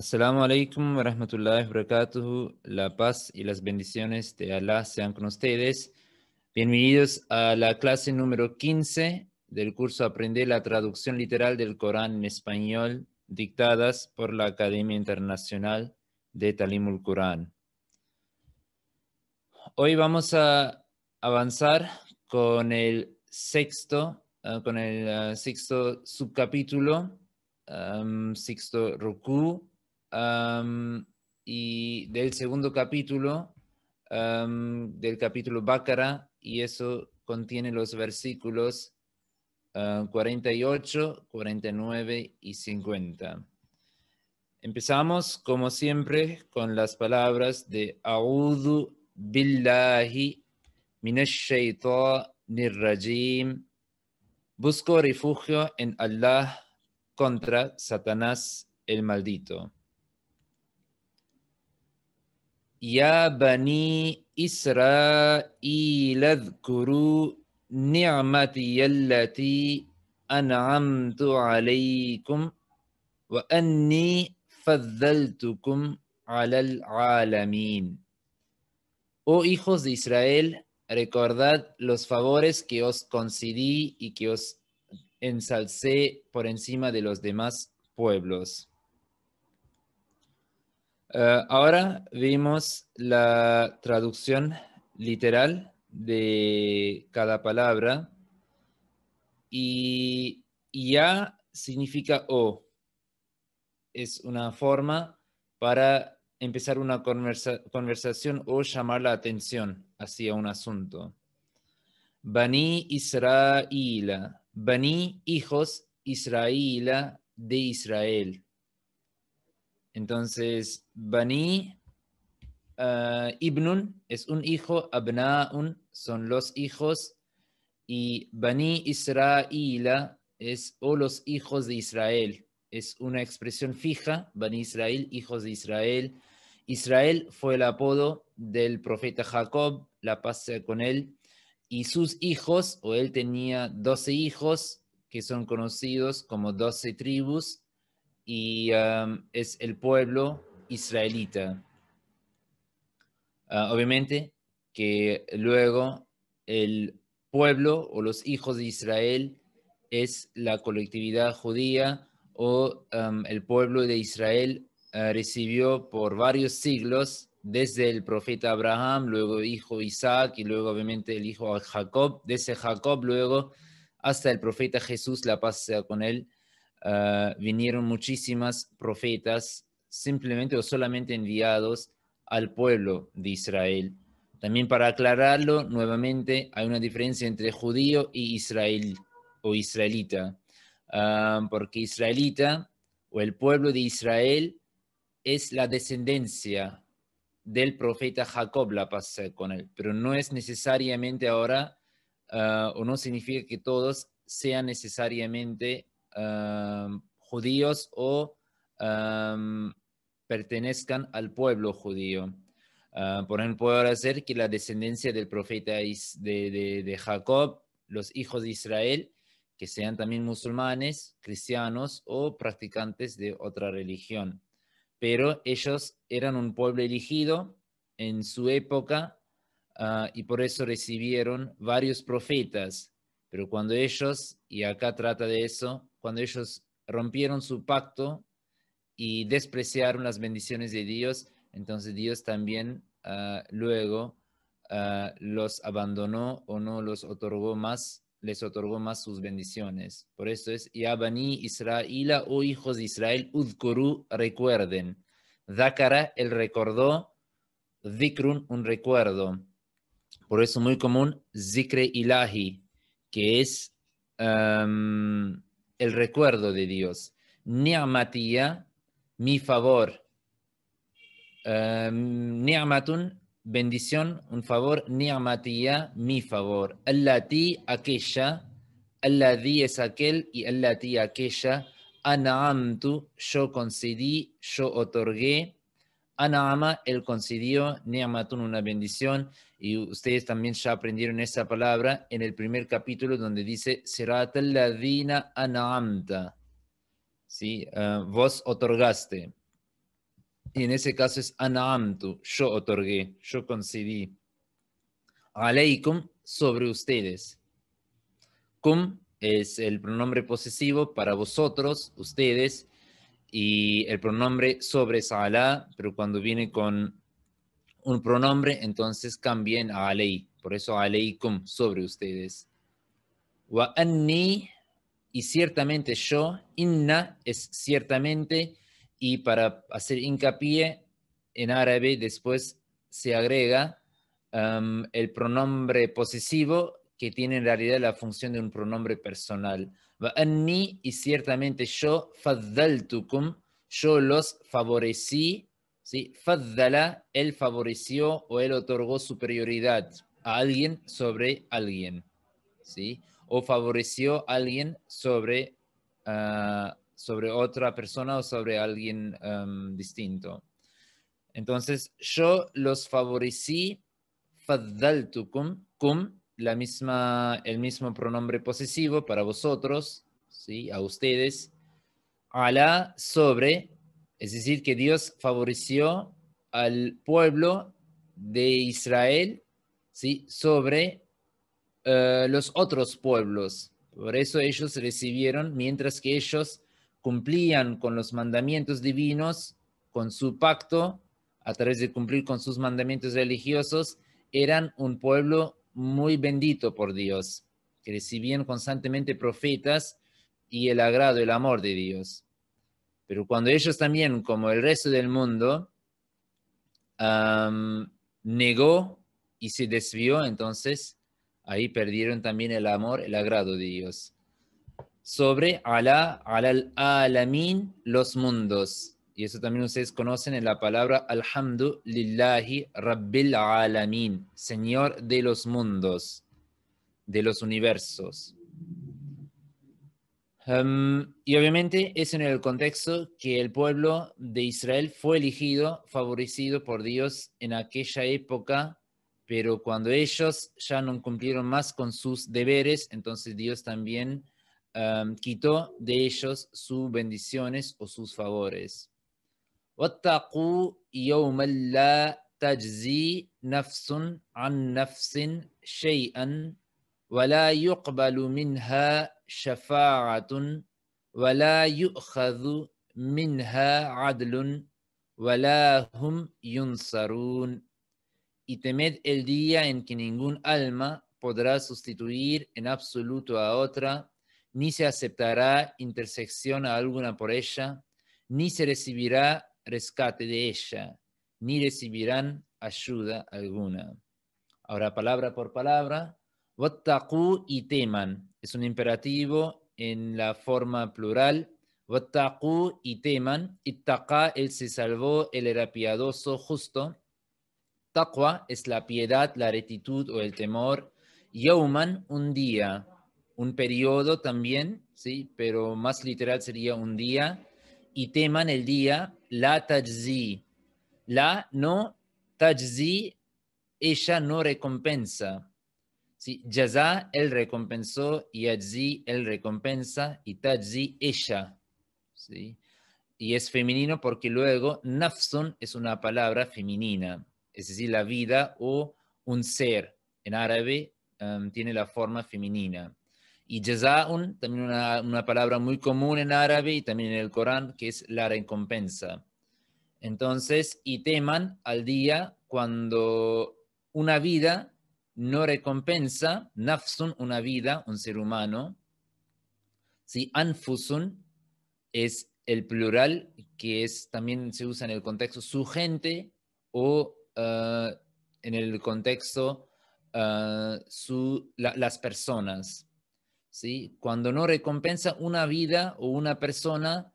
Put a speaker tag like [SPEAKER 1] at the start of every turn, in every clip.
[SPEAKER 1] Assalamu alaikum wa rahmatullahi wa La paz y las bendiciones de Allah sean con ustedes. Bienvenidos a la clase número 15 del curso Aprender la traducción literal del Corán en español, dictadas por la Academia Internacional de Talimul Corán. Hoy vamos a avanzar con el sexto, ah, con el ah, sexto subcapítulo, sexto Roku y del segundo capítulo, del capítulo Bácara, y eso contiene los versículos 48, ah, 49 y 50. Empezamos, como siempre, con las palabras de A'udhu billahi minash rajim. Busco refugio en Allah contra Satanás el maldito bani بني إسرائيل ni'mati نعمتي an'amtu alaykum wa anni faddaltukum alal alamin. Oh hijos de Israel, recordad los favores que os concedí y que os ensalcé por encima de los demás pueblos. Eh, ahora vimos la traducción literal de cada palabra y ya significa o. Es una forma para empezar una conversación o llamar la atención hacia un asunto. Bani Israel. Bani, hijos Israela de Israel. Entonces, Bani ah, Ibnun es un hijo, Abnaun son los hijos, y Bani Israel es o los hijos de Israel. Es una expresión fija, Bani Israel, hijos de Israel. Israel fue el apodo del profeta Jacob, la paz con él, y sus hijos, o él tenía doce hijos, que son conocidos como doce tribus, y es el pueblo israelita. Ah, obviamente que luego el pueblo o los hijos de Israel es la colectividad judía o el pueblo de Israel ah, recibió por varios siglos desde el profeta Abraham, luego hijo Isaac y luego obviamente el hijo Jacob, desde Jacob luego hasta el profeta Jesús, la paz sea con él, eh, vinieron muchísimas profetas simplemente o solamente enviados al pueblo de Israel. También para aclararlo, nuevamente hay una diferencia entre judío y israel o israelita, ah, porque israelita o el pueblo de Israel es la descendencia del profeta Jacob, la pasé con él, pero no es necesariamente ahora ah, o no significa que todos sean necesariamente judíos o pertenezcan al pueblo judío. Ah, por ejemplo, puede ser que la descendencia del profeta de, Jacob, los hijos de Israel, que sean también musulmanes, cristianos o practicantes de otra religión. Pero ellos eran un pueblo elegido en su época ah, y por eso recibieron varios profetas. Pero cuando ellos, y acá trata de eso, cuando ellos rompieron su pacto y despreciaron las bendiciones de Dios, entonces Dios también ah, luego ah, los abandonó o no los otorgó más, les otorgó más sus bendiciones. Por eso es, Yabani Israel, o oh hijos de Israel, udkurú recuerden. Dakara, el recordó, Zikrun, un recuerdo. Por eso muy común, Zikre Ilahi, que es el recuerdo de Dios. Niamatía, mi favor. Em, Niamatun, bendición, un favor. Niamatía, mi favor. ti aquella. di es aquel y ti aquella. An'amtu, yo concedí, yo otorgué. Anaama ah, Él concedió, Neamatun, una bendición, y ustedes también ya aprendieron esa palabra en el primer capítulo donde dice, será ladina Anaamta, ¿sí? Ah, vos otorgaste. Y en ese caso es anamtu, yo otorgué, yo concedí. Aleikum, sobre ustedes. Kum es el pronombre posesivo para vosotros, ustedes, y el pronombre sobre Salah, pero cuando viene con un pronombre, entonces cambien a Alei. Por eso Aleikum, sobre ustedes. Wa anni, y ciertamente yo, inna es ciertamente, y para hacer hincapié en árabe después se agrega um, el pronombre posesivo que tiene en realidad la función de un pronombre personal. mí y ciertamente yo, faddaltukum, yo los favorecí, ¿sí? Faddala, él favoreció o él otorgó superioridad a alguien sobre alguien, ¿sí? O favoreció a alguien sobre, ah, sobre otra persona o sobre alguien distinto. Entonces, yo los favorecí, faddaltukum, cum, la misma, el mismo pronombre posesivo para vosotros, ¿sí? a ustedes, la sobre, es decir, que Dios favoreció al pueblo de Israel ¿sí? sobre eh, los otros pueblos. Por eso ellos recibieron, mientras que ellos cumplían con los mandamientos divinos, con su pacto, a través de cumplir con sus mandamientos religiosos, eran un pueblo muy bendito por Dios, que recibían constantemente profetas y el agrado, el amor de Dios. Pero cuando ellos también, como el resto del mundo, negó y se desvió, entonces ahí perdieron también el amor, el agrado de Dios. Sobre Alá, al-Alamin, los mundos y eso también ustedes conocen en la palabra Alhamdulillahi Rabbil Alamin, Señor de los mundos, de los universos. Em, y obviamente es en el contexto que el pueblo de Israel fue elegido, favorecido por Dios en aquella época, pero cuando ellos ya no cumplieron más con sus deberes, entonces Dios también em, quitó de ellos sus bendiciones o sus favores. واتقوا يوما لا تجزي نفس عن نفس شيئا ولا يقبل منها شفاعة ولا يؤخذ منها عدل ولا هم ينصرون y temed el día en que ningún alma podrá sustituir en absoluto a otra, ni se aceptará intersección a alguna por ella, ni se recibirá rescate de ella, ni recibirán ayuda alguna. Ahora, palabra por palabra, y teman. Es un imperativo en la forma plural. y teman. él se salvó, él era piadoso, justo. Taqwa es la piedad, la retitud o el temor. Yauman, un día. Un periodo también, ¿sí? pero más literal sería un día. Y teman el día, la tajzi. La no tajzi, ella no recompensa. ¿Sí? Yaza, él recompensó, Yazzi, él recompensa, y Tajzi, ella. Y es femenino porque luego Nafsun es una palabra femenina, es decir, la vida o un ser. En árabe em, tiene la forma femenina. Y Jazaun, también una, palabra muy común en árabe y también en el Corán, que es la recompensa. Entonces, y teman al día cuando una vida no recompensa, nafsun, una vida, un ser humano, si anfusun es el plural, que es también se usa en el contexto su gente o eh, en el contexto eh, las personas. ¿sí? Cuando no recompensa una vida o una persona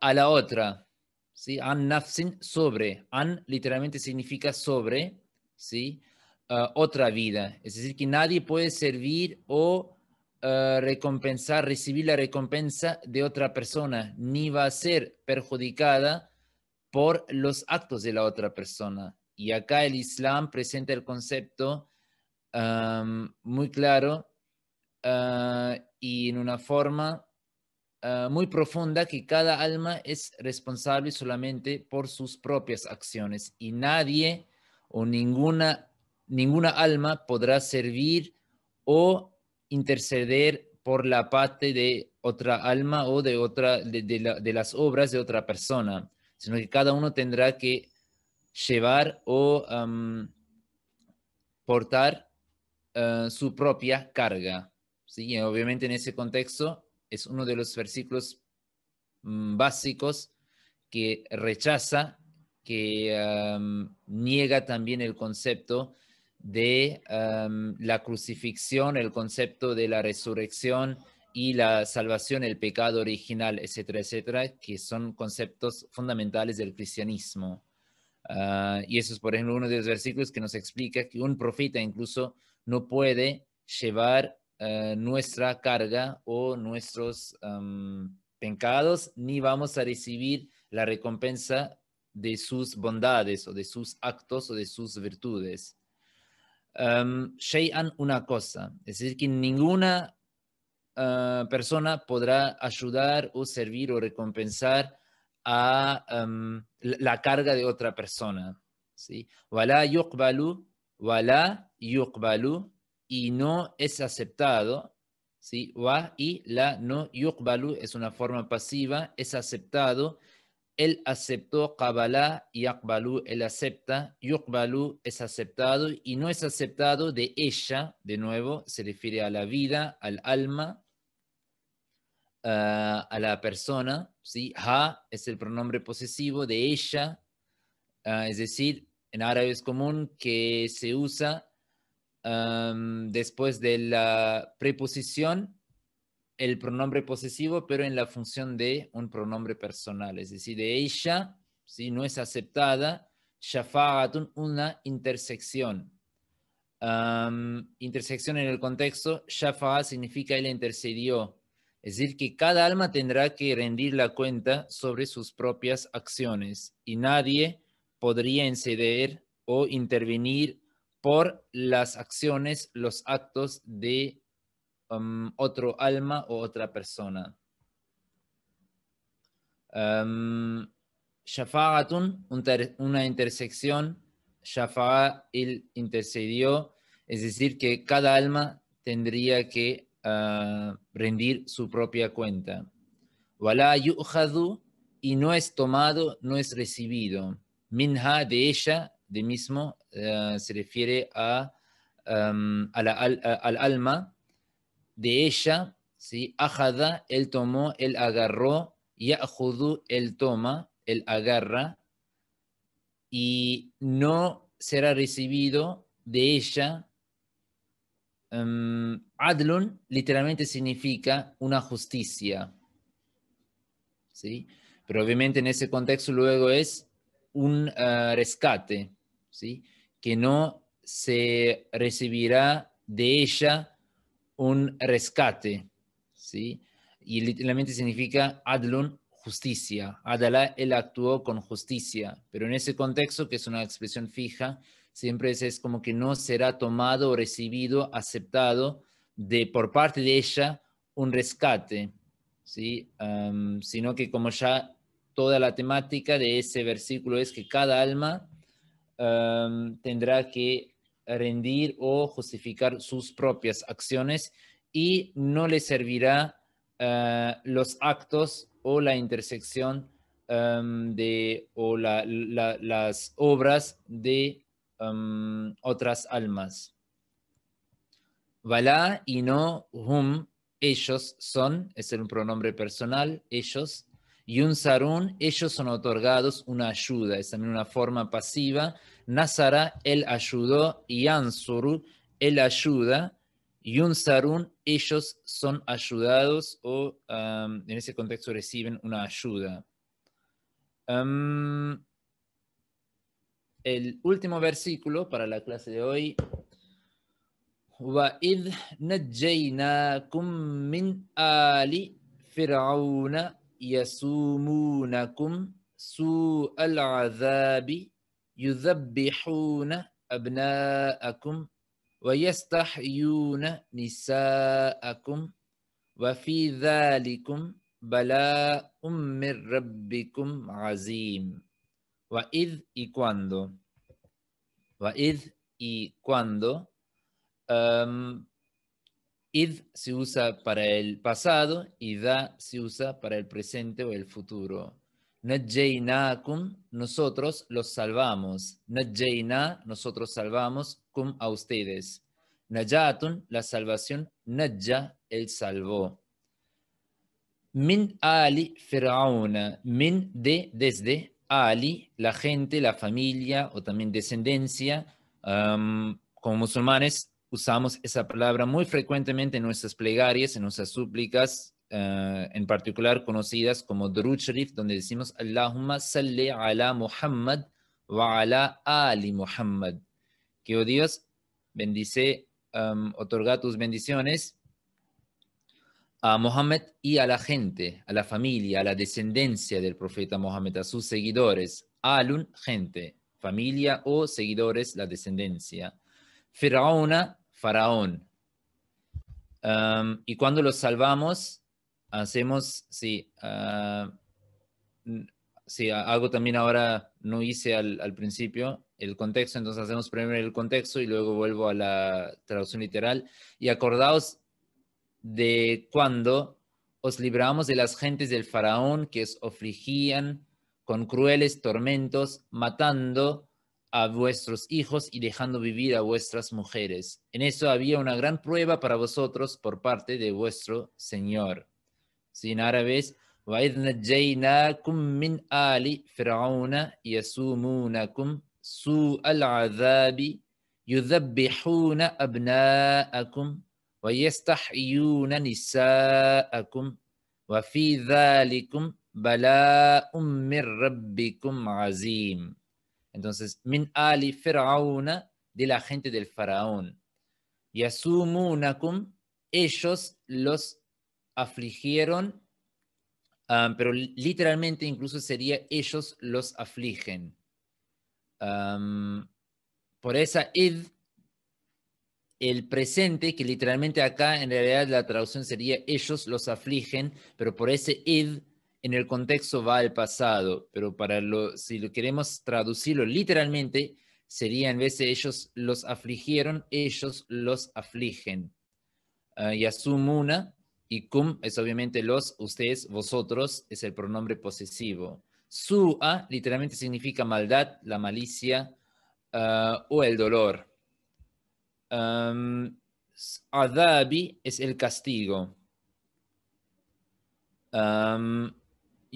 [SPEAKER 1] a la otra, ¿sí? An nafsin sobre, an literalmente significa sobre, ¿sí? Ah, otra vida. Es decir, que nadie puede servir o ah, recompensar, recibir la recompensa de otra persona, ni va a ser perjudicada por los actos de la otra persona. Y acá el Islam presenta el concepto muy claro Ah, y en una forma ah, muy profunda que cada alma es responsable solamente por sus propias acciones y nadie o ninguna, ninguna alma podrá servir o interceder por la parte de otra alma o de, otra, de, las obras de otra persona, sino que cada uno tendrá que llevar o portar ah, su propia carga. ¿sí? obviamente en ese contexto es uno de los versículos mm, básicos que rechaza, que niega también el concepto de la crucifixión, el concepto de la resurrección y la salvación, el pecado original, etcétera, etcétera, que son conceptos fundamentales del cristianismo. Ah, y eso es, por ejemplo, uno de los versículos que nos explica que un profeta incluso no puede llevar eh, nuestra carga o nuestros pecados, ni vamos a recibir la recompensa de sus bondades o de sus actos o de sus virtudes. Um, una cosa, es decir, que ninguna eh, persona podrá ayudar o servir o recompensar a la carga de otra persona. Wala yuqbalu, wala yuqbalu y no es aceptado, ¿sí? Va y la no yukbalu es una forma pasiva, es aceptado. Él aceptó Kabbalah y Akbalu, él acepta, Yukbalu es aceptado y no es aceptado de ella, de nuevo, se refiere a la vida, al alma, ah, a la persona, ¿sí? Ha es el pronombre posesivo de ella, ah, es decir, en árabe es común que se usa después de la preposición el pronombre posesivo, pero en la función de un pronombre personal, es decir, de ella, si no es aceptada, shafa'atun, una intersección. intersección en el contexto, Shafa significa él intercedió, es decir, que cada alma tendrá que rendir la cuenta sobre sus propias acciones y nadie podría inceder o intervenir por las acciones, los actos de um, otro alma o otra persona. Um, una intersección. Shafa'a, él intercedió. Es decir, que cada alma tendría que ah, rendir su propia cuenta. y no es tomado, no es recibido. Minha, de ella, de mismo eh, se refiere em, a, al, alma de ella, si Ajada, él tomó, él agarró, y Judú él toma, él agarra, y no será recibido de ella. Em, adlun literalmente significa una justicia. ¿Sí? Pero obviamente en ese contexto luego es un eh, rescate. ¿sí? que no se recibirá de ella un rescate. ¿sí? Y literalmente significa adlun, justicia. Adalá, él actuó con justicia, pero en ese contexto, que es una expresión fija, siempre es, como que no será tomado recibido, aceptado de, por parte de ella un rescate, ¿sí? sino que como ya toda la temática de ese versículo es que cada alma Em, tendrá que rendir o justificar sus propias acciones y no le servirá eh, los actos o la intersección em, de, o las obras de em, otras almas. Valá y no hum, ellos son, es un pronombre personal, ellos, y un ellos son otorgados una ayuda, es también una forma pasiva. Nazara, él ayudó, y Ansuru, él ayuda, y un ellos son ayudados o en ese contexto reciben una ayuda. el último versículo para la clase de hoy. يسومونكم سوء العذاب يذبحون أبناءكم ويستحيون نساءكم وفي ذلكم بلاء من ربكم عظيم وإذ إي كواندو وإذ إي كواندو id se usa para el pasado y da se usa para el presente o el futuro. kum, nosotros los salvamos. Najjaina, nosotros salvamos, cum a ustedes. Najatun, la salvación. Najja, el salvó. Min Ali Firauna, min de, desde Ali, la gente, la familia o también descendencia. como musulmanes usamos esa palabra muy frecuentemente en nuestras plegarias, en nuestras súplicas, eh, en particular conocidas como drushrif donde decimos Allahumma salli ala Muhammad wa ala ali Muhammad. Que oh Dios bendice, em, otorga tus bendiciones a Muhammad y a la gente, a la familia, a la descendencia del profeta Muhammad, a sus seguidores, alun, gente, familia o seguidores, la descendencia. Firauna. Faraón. y cuando los salvamos, hacemos, sí, ah, sí, algo también ahora no hice al, principio, el contexto, entonces hacemos primero el contexto y luego vuelvo a la traducción literal. Y acordaos de cuando os libramos de las gentes del faraón que os afligían con crueles tormentos, matando a vuestros hijos y dejando vivir a vuestras mujeres. En eso había una gran prueba para vosotros por parte de vuestro Señor. Si árabes, en árabe es, min ali fir'auna yasumunakum su'al azabi yudabbihuna abna'akum wa yastahyuna nisa'akum wa fi dhalikum bala'um min rabbikum azim. Entonces, min ali fir'auna, de la gente del faraón. Y asumunakum, ellos los afligieron, pero literalmente incluso sería ellos los afligen. por esa id, el presente, que literalmente acá en realidad la traducción sería ellos los afligen, pero por ese id en el contexto va al pasado, pero para lo, si lo queremos traducirlo literalmente, sería en vez de ellos los afligieron, ellos los afligen. Ah, yasumuna y cum es obviamente los, ustedes, vosotros, es el pronombre posesivo. Su'a literalmente significa maldad, la malicia ah, o el dolor. adabi es el castigo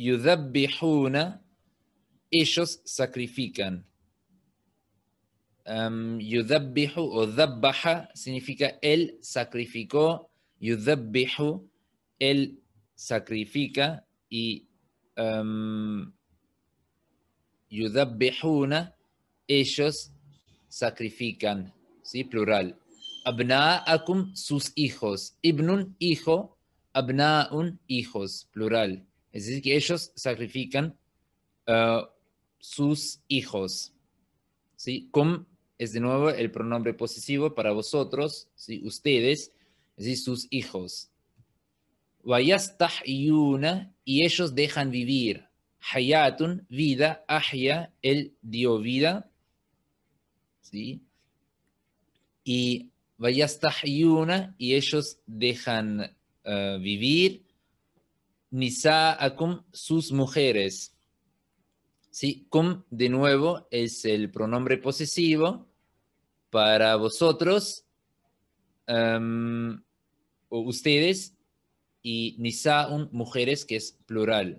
[SPEAKER 1] yudabbihuna, ellos sacrifican. Um, em, yudabbihu o dabbaha significa él sacrificó, yudabbihu, él sacrifica y um, em, yudabbihuna, ellos sacrifican, ¿sí? Plural. Abna'akum, sus hijos. Ibnun, hijo. un hijos. Plural. Es decir, que ellos sacrifican eh, sus hijos. ¿sí? Com es de nuevo el pronombre posesivo para vosotros, ¿sí? ustedes, es decir, sus hijos. yuna y ellos dejan vivir. Hayatun, vida, ahya, él dio vida. ¿sí? Y yuna y ellos dejan eh, vivir akum sus mujeres. ¿Sí? Kum, de nuevo, es el pronombre posesivo para vosotros, em, o ustedes, y un mujeres, que es plural.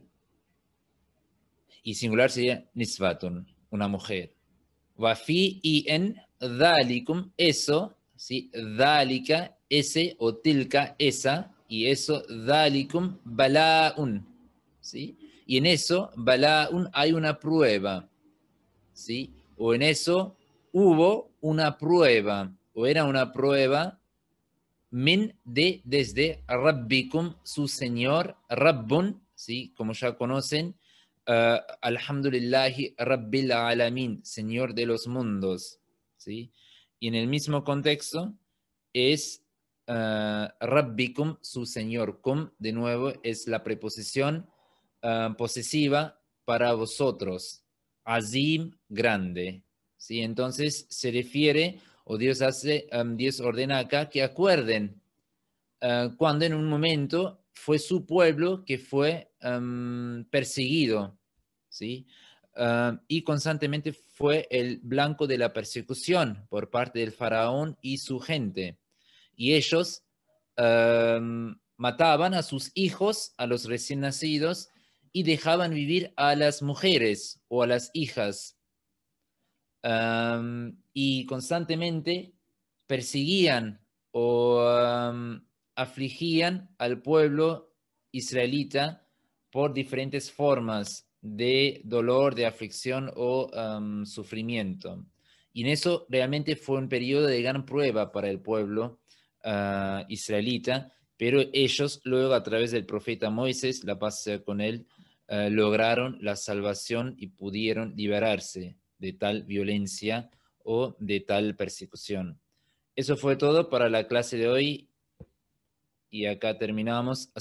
[SPEAKER 1] Y singular sería nisvatun, una mujer. Wafi y en dalikum, eso, ¿sí? Dalika, ese, o tilka, esa, y eso, dalikum bala'un. ¿Sí? Y en eso, bala'un, hay una prueba. ¿Sí? O en eso hubo una prueba. O era una prueba min de desde rabbikum, su señor, rabbun, ¿sí? Como ya conocen, ah, alhamdulillahi rabbil alamin, señor de los mundos, ¿sí? Y en el mismo contexto es Rabbi ah, rabbikum, su señor. cum de nuevo, es la preposición ah, posesiva para vosotros. Azim, grande. Entonces se refiere, o Dios hace, ah, Dios ordena acá que acuerden cuando en un momento fue su pueblo que fue perseguido, ¿sí? y constantemente fue el blanco de la persecución por parte del faraón y su gente y ellos em, mataban a sus hijos, a los recién nacidos, y dejaban vivir a las mujeres o a las hijas. Em, y constantemente perseguían o em, afligían al pueblo israelita por diferentes formas de dolor, de aflicción o sufrimiento. Y en eso realmente fue un periodo de gran prueba para el pueblo Ah, israelita, pero ellos luego a través del profeta Moisés, la paz con él, ah, lograron la salvación y pudieron liberarse de tal violencia o de tal persecución. Eso fue todo para la clase de hoy y acá terminamos.